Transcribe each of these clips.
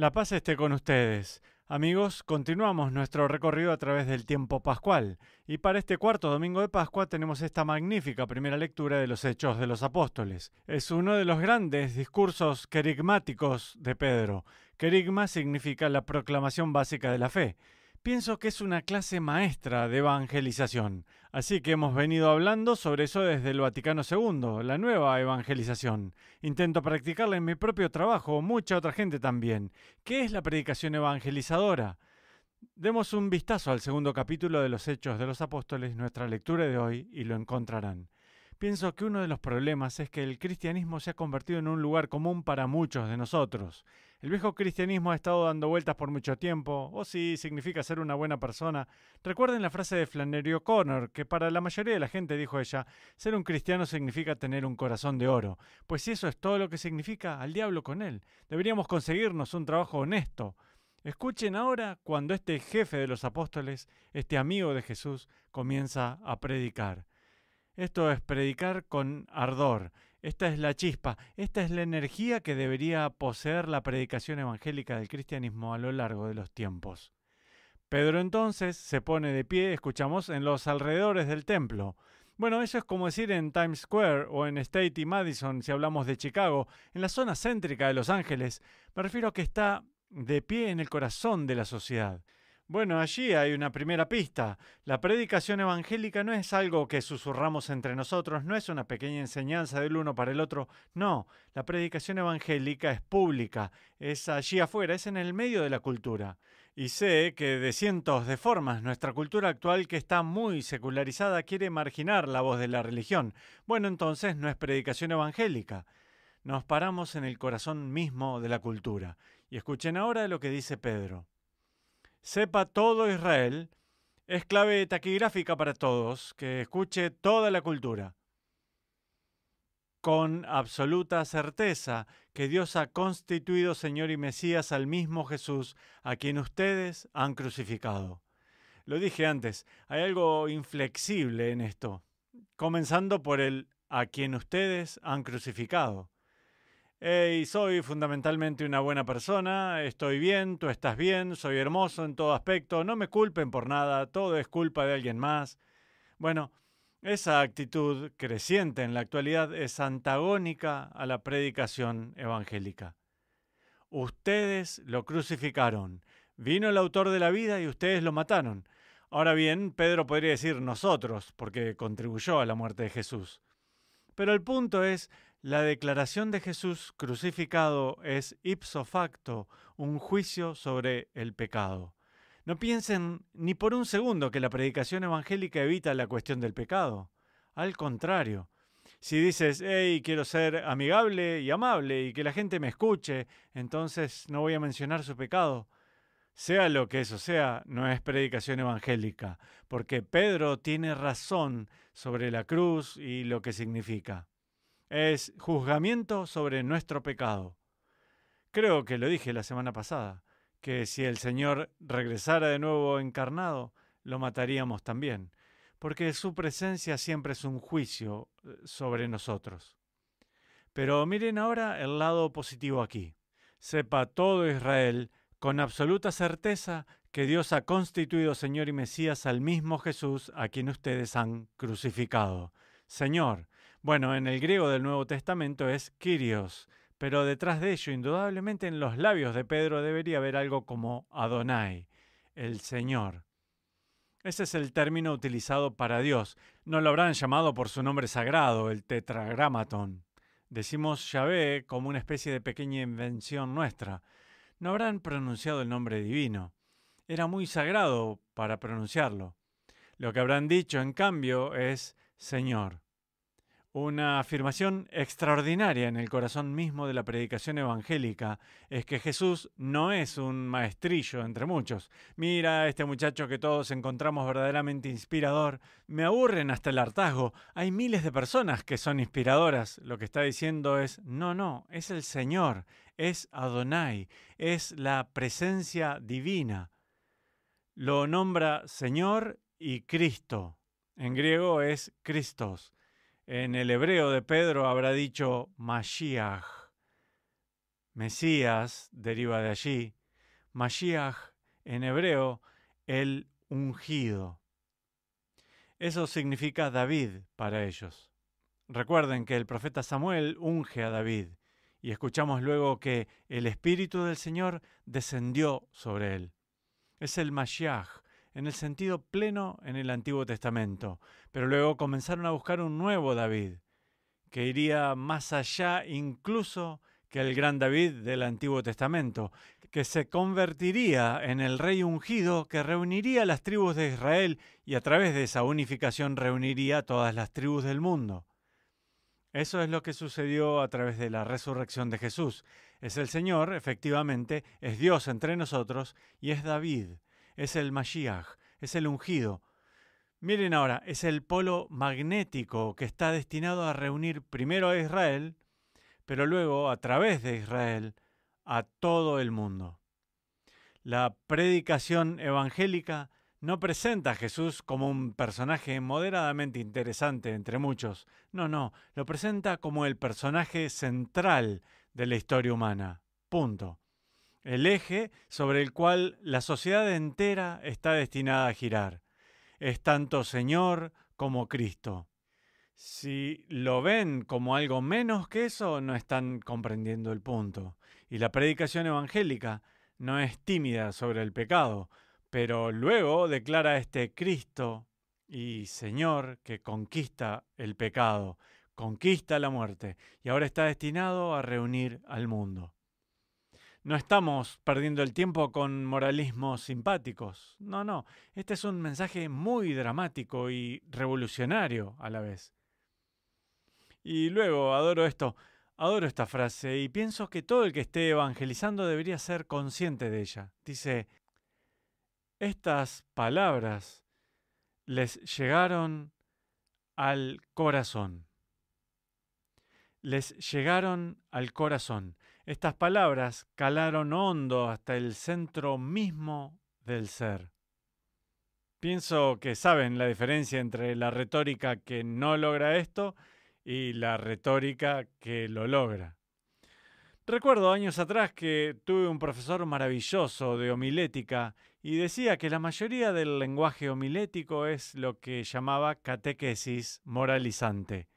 La paz esté con ustedes. Amigos, continuamos nuestro recorrido a través del tiempo pascual y para este cuarto domingo de Pascua tenemos esta magnífica primera lectura de los Hechos de los Apóstoles. Es uno de los grandes discursos querigmáticos de Pedro. Querigma significa la proclamación básica de la fe. Pienso que es una clase maestra de evangelización. Así que hemos venido hablando sobre eso desde el Vaticano II, la nueva evangelización. Intento practicarla en mi propio trabajo, mucha otra gente también. ¿Qué es la predicación evangelizadora? Demos un vistazo al segundo capítulo de los Hechos de los Apóstoles, nuestra lectura de hoy, y lo encontrarán. Pienso que uno de los problemas es que el cristianismo se ha convertido en un lugar común para muchos de nosotros. El viejo cristianismo ha estado dando vueltas por mucho tiempo, o sí, significa ser una buena persona. Recuerden la frase de Flannery O'Connor, que para la mayoría de la gente, dijo ella, ser un cristiano significa tener un corazón de oro. Pues si eso es todo lo que significa, al diablo con él. Deberíamos conseguirnos un trabajo honesto. Escuchen ahora cuando este jefe de los apóstoles, este amigo de Jesús, comienza a predicar. Esto es predicar con ardor. Esta es la chispa, esta es la energía que debería poseer la predicación evangélica del cristianismo a lo largo de los tiempos. Pedro entonces se pone de pie, escuchamos, en los alrededores del templo. Bueno, eso es como decir en Times Square o en State y Madison, si hablamos de Chicago, en la zona céntrica de Los Ángeles. Me refiero a que está de pie en el corazón de la sociedad. Bueno, allí hay una primera pista. La predicación evangélica no es algo que susurramos entre nosotros, no es una pequeña enseñanza del uno para el otro, no, la predicación evangélica es pública, es allí afuera, es en el medio de la cultura. Y sé que de cientos de formas nuestra cultura actual, que está muy secularizada, quiere marginar la voz de la religión. Bueno, entonces no es predicación evangélica. Nos paramos en el corazón mismo de la cultura. Y escuchen ahora lo que dice Pedro sepa todo Israel, es clave taquigráfica para todos, que escuche toda la cultura. Con absoluta certeza que Dios ha constituido Señor y Mesías al mismo Jesús, a quien ustedes han crucificado. Lo dije antes, hay algo inflexible en esto, comenzando por el a quien ustedes han crucificado. Hey, soy fundamentalmente una buena persona, estoy bien, tú estás bien, soy hermoso en todo aspecto, no me culpen por nada, todo es culpa de alguien más. Bueno, esa actitud creciente en la actualidad es antagónica a la predicación evangélica. Ustedes lo crucificaron, vino el autor de la vida y ustedes lo mataron. Ahora bien, Pedro podría decir nosotros, porque contribuyó a la muerte de Jesús. Pero el punto es, la declaración de Jesús crucificado es ipso facto un juicio sobre el pecado. No piensen ni por un segundo que la predicación evangélica evita la cuestión del pecado. Al contrario, si dices, hey, quiero ser amigable y amable y que la gente me escuche, entonces no voy a mencionar su pecado. Sea lo que eso sea, no es predicación evangélica, porque Pedro tiene razón sobre la cruz y lo que significa es juzgamiento sobre nuestro pecado. Creo que lo dije la semana pasada, que si el Señor regresara de nuevo encarnado, lo mataríamos también, porque su presencia siempre es un juicio eh, sobre nosotros. Pero miren ahora el lado positivo aquí. Sepa todo Israel con absoluta certeza que Dios ha constituido Señor y Mesías al mismo Jesús a quien ustedes han crucificado. Señor, bueno, en el griego del Nuevo Testamento es Kyrios, pero detrás de ello, indudablemente en los labios de Pedro debería haber algo como Adonai, el Señor. Ese es el término utilizado para Dios. No lo habrán llamado por su nombre sagrado, el tetragramatón. Decimos Yahvé como una especie de pequeña invención nuestra. No habrán pronunciado el nombre divino. Era muy sagrado para pronunciarlo. Lo que habrán dicho, en cambio, es Señor. Una afirmación extraordinaria en el corazón mismo de la predicación evangélica es que Jesús no es un maestrillo entre muchos. Mira, este muchacho que todos encontramos verdaderamente inspirador, me aburren hasta el hartazgo. Hay miles de personas que son inspiradoras. Lo que está diciendo es, no, no, es el Señor, es Adonai, es la presencia divina. Lo nombra Señor y Cristo. En griego es Christos en el hebreo de Pedro habrá dicho Mashiach. Mesías deriva de allí. Mashiach en hebreo, el ungido. Eso significa David para ellos. Recuerden que el profeta Samuel unge a David y escuchamos luego que el Espíritu del Señor descendió sobre él. Es el Mashiach, en el sentido pleno en el Antiguo Testamento, pero luego comenzaron a buscar un nuevo David, que iría más allá incluso que el gran David del Antiguo Testamento, que se convertiría en el rey ungido que reuniría las tribus de Israel y a través de esa unificación reuniría todas las tribus del mundo. Eso es lo que sucedió a través de la resurrección de Jesús. Es el Señor, efectivamente, es Dios entre nosotros y es David, es el Mashiach, es el ungido. Miren ahora, es el polo magnético que está destinado a reunir primero a Israel, pero luego, a través de Israel, a todo el mundo. La predicación evangélica no presenta a Jesús como un personaje moderadamente interesante entre muchos. No, no, lo presenta como el personaje central de la historia humana. Punto el eje sobre el cual la sociedad entera está destinada a girar. Es tanto Señor como Cristo. Si lo ven como algo menos que eso, no están comprendiendo el punto. Y la predicación evangélica no es tímida sobre el pecado, pero luego declara este Cristo y Señor que conquista el pecado, conquista la muerte, y ahora está destinado a reunir al mundo no estamos perdiendo el tiempo con moralismos simpáticos. No, no, este es un mensaje muy dramático y revolucionario a la vez. Y luego, adoro esto, adoro esta frase y pienso que todo el que esté evangelizando debería ser consciente de ella. Dice, estas palabras les llegaron al corazón. Les llegaron al corazón. Estas palabras calaron hondo hasta el centro mismo del ser. Pienso que saben la diferencia entre la retórica que no logra esto y la retórica que lo logra. Recuerdo años atrás que tuve un profesor maravilloso de homilética y decía que la mayoría del lenguaje homilético es lo que llamaba catequesis moralizante.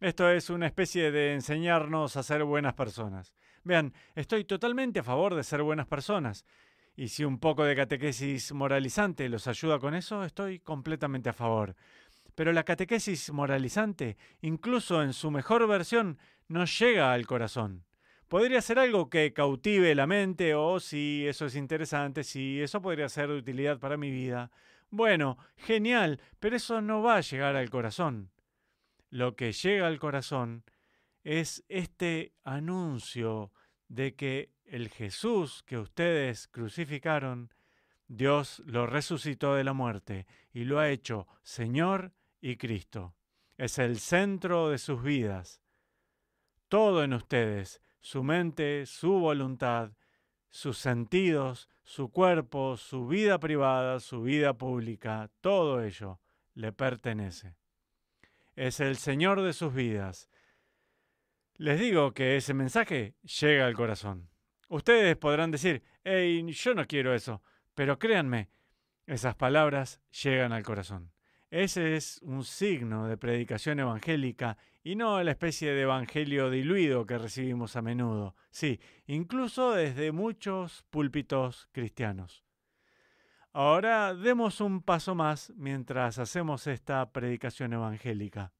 Esto es una especie de enseñarnos a ser buenas personas. Vean, estoy totalmente a favor de ser buenas personas. Y si un poco de catequesis moralizante los ayuda con eso, estoy completamente a favor. Pero la catequesis moralizante, incluso en su mejor versión, no llega al corazón. Podría ser algo que cautive la mente, o oh, si eso es interesante, si eso podría ser de utilidad para mi vida. Bueno, genial, pero eso no va a llegar al corazón. Lo que llega al corazón es este anuncio de que el Jesús que ustedes crucificaron, Dios lo resucitó de la muerte y lo ha hecho Señor y Cristo. Es el centro de sus vidas. Todo en ustedes, su mente, su voluntad, sus sentidos, su cuerpo, su vida privada, su vida pública, todo ello le pertenece. Es el Señor de sus vidas les digo que ese mensaje llega al corazón. Ustedes podrán decir, hey, yo no quiero eso, pero créanme, esas palabras llegan al corazón. Ese es un signo de predicación evangélica y no la especie de evangelio diluido que recibimos a menudo, sí, incluso desde muchos púlpitos cristianos. Ahora demos un paso más mientras hacemos esta predicación evangélica.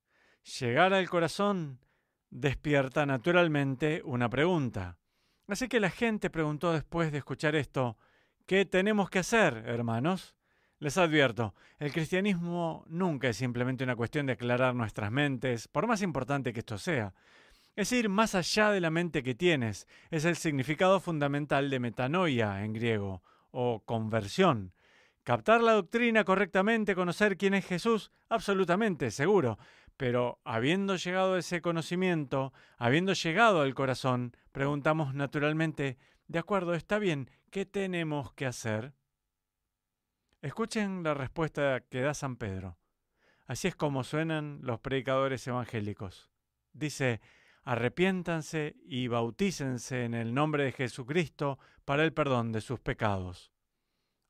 Llegar al corazón despierta naturalmente una pregunta. Así que la gente preguntó después de escuchar esto, ¿qué tenemos que hacer, hermanos? Les advierto, el cristianismo nunca es simplemente una cuestión de aclarar nuestras mentes, por más importante que esto sea. Es ir más allá de la mente que tienes, es el significado fundamental de metanoia en griego, o conversión. Captar la doctrina correctamente, conocer quién es Jesús, absolutamente, seguro. Pero habiendo llegado a ese conocimiento, habiendo llegado al corazón, preguntamos naturalmente, de acuerdo, está bien, ¿qué tenemos que hacer? Escuchen la respuesta que da San Pedro. Así es como suenan los predicadores evangélicos. Dice, arrepiéntanse y bautícense en el nombre de Jesucristo para el perdón de sus pecados.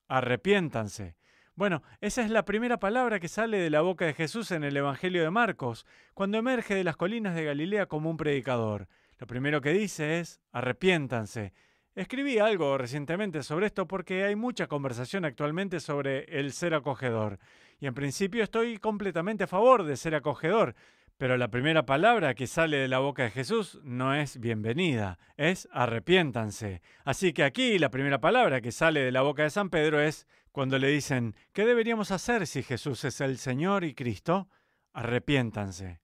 Arrepiéntanse bueno, esa es la primera palabra que sale de la boca de Jesús en el Evangelio de Marcos, cuando emerge de las colinas de Galilea como un predicador. Lo primero que dice es, arrepiéntanse. Escribí algo recientemente sobre esto porque hay mucha conversación actualmente sobre el ser acogedor. Y en principio estoy completamente a favor de ser acogedor, pero la primera palabra que sale de la boca de Jesús no es bienvenida, es arrepiéntanse. Así que aquí la primera palabra que sale de la boca de San Pedro es cuando le dicen, ¿qué deberíamos hacer si Jesús es el Señor y Cristo? Arrepiéntanse,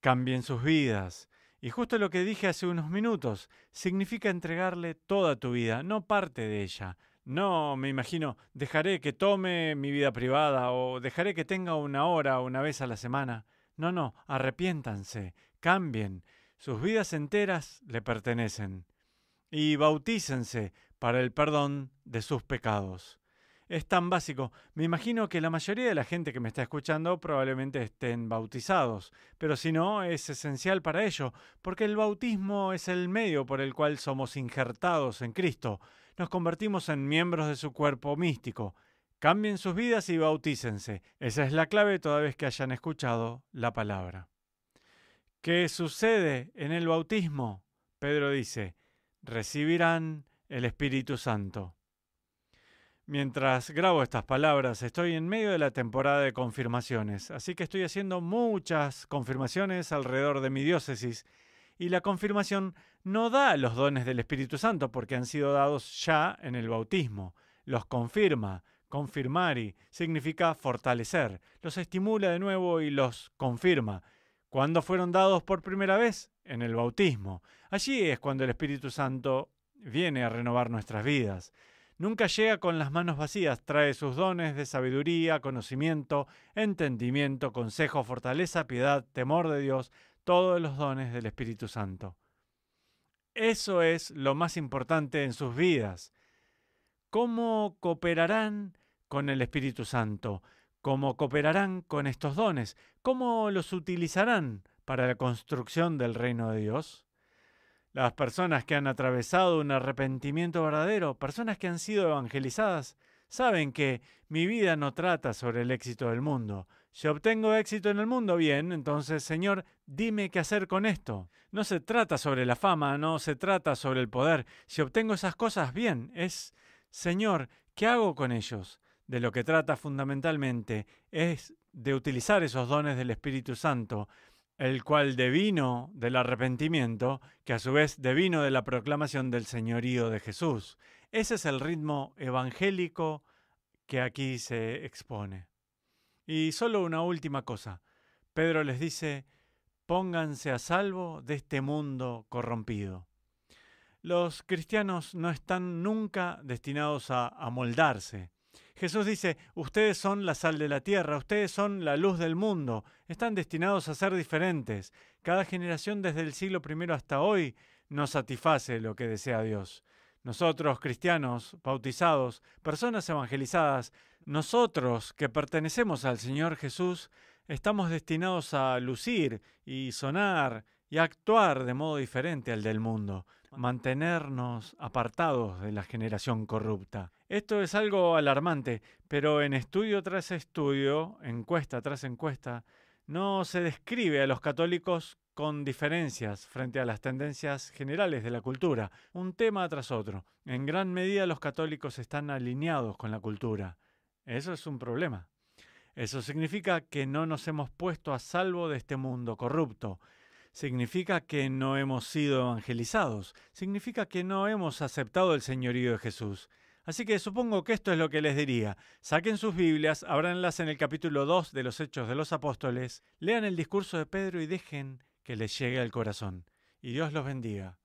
cambien sus vidas. Y justo lo que dije hace unos minutos, significa entregarle toda tu vida, no parte de ella. No, me imagino, dejaré que tome mi vida privada o dejaré que tenga una hora una vez a la semana. No, no, arrepiéntanse, cambien, sus vidas enteras le pertenecen. Y bautícense para el perdón de sus pecados. Es tan básico. Me imagino que la mayoría de la gente que me está escuchando probablemente estén bautizados, pero si no, es esencial para ello, porque el bautismo es el medio por el cual somos injertados en Cristo. Nos convertimos en miembros de su cuerpo místico, Cambien sus vidas y bautícense. Esa es la clave toda vez que hayan escuchado la palabra. ¿Qué sucede en el bautismo? Pedro dice, recibirán el Espíritu Santo. Mientras grabo estas palabras, estoy en medio de la temporada de confirmaciones, así que estoy haciendo muchas confirmaciones alrededor de mi diócesis, y la confirmación no da los dones del Espíritu Santo porque han sido dados ya en el bautismo, los confirma, Confirmari significa fortalecer, los estimula de nuevo y los confirma. ¿Cuándo fueron dados por primera vez? En el bautismo. Allí es cuando el Espíritu Santo viene a renovar nuestras vidas. Nunca llega con las manos vacías, trae sus dones de sabiduría, conocimiento, entendimiento, consejo, fortaleza, piedad, temor de Dios, todos los dones del Espíritu Santo. Eso es lo más importante en sus vidas cómo cooperarán con el Espíritu Santo, cómo cooperarán con estos dones, cómo los utilizarán para la construcción del reino de Dios. Las personas que han atravesado un arrepentimiento verdadero, personas que han sido evangelizadas, saben que mi vida no trata sobre el éxito del mundo. Si obtengo éxito en el mundo, bien, entonces Señor, dime qué hacer con esto. No se trata sobre la fama, no se trata sobre el poder. Si obtengo esas cosas, bien, es Señor, ¿qué hago con ellos? De lo que trata fundamentalmente es de utilizar esos dones del Espíritu Santo, el cual devino del arrepentimiento, que a su vez devino de la proclamación del señorío de Jesús. Ese es el ritmo evangélico que aquí se expone. Y solo una última cosa. Pedro les dice, pónganse a salvo de este mundo corrompido los cristianos no están nunca destinados a amoldarse. Jesús dice, ustedes son la sal de la tierra, ustedes son la luz del mundo, están destinados a ser diferentes. Cada generación desde el siglo I hasta hoy nos satisface lo que desea Dios. Nosotros, cristianos, bautizados, personas evangelizadas, nosotros que pertenecemos al Señor Jesús, estamos destinados a lucir y sonar y actuar de modo diferente al del mundo mantenernos apartados de la generación corrupta. Esto es algo alarmante, pero en estudio tras estudio, encuesta tras encuesta, no se describe a los católicos con diferencias frente a las tendencias generales de la cultura, un tema tras otro. En gran medida los católicos están alineados con la cultura. Eso es un problema. Eso significa que no nos hemos puesto a salvo de este mundo corrupto significa que no hemos sido evangelizados, significa que no hemos aceptado el señorío de Jesús. Así que supongo que esto es lo que les diría. Saquen sus Biblias, ábranlas en el capítulo 2 de los Hechos de los Apóstoles, lean el discurso de Pedro y dejen que les llegue al corazón. Y Dios los bendiga.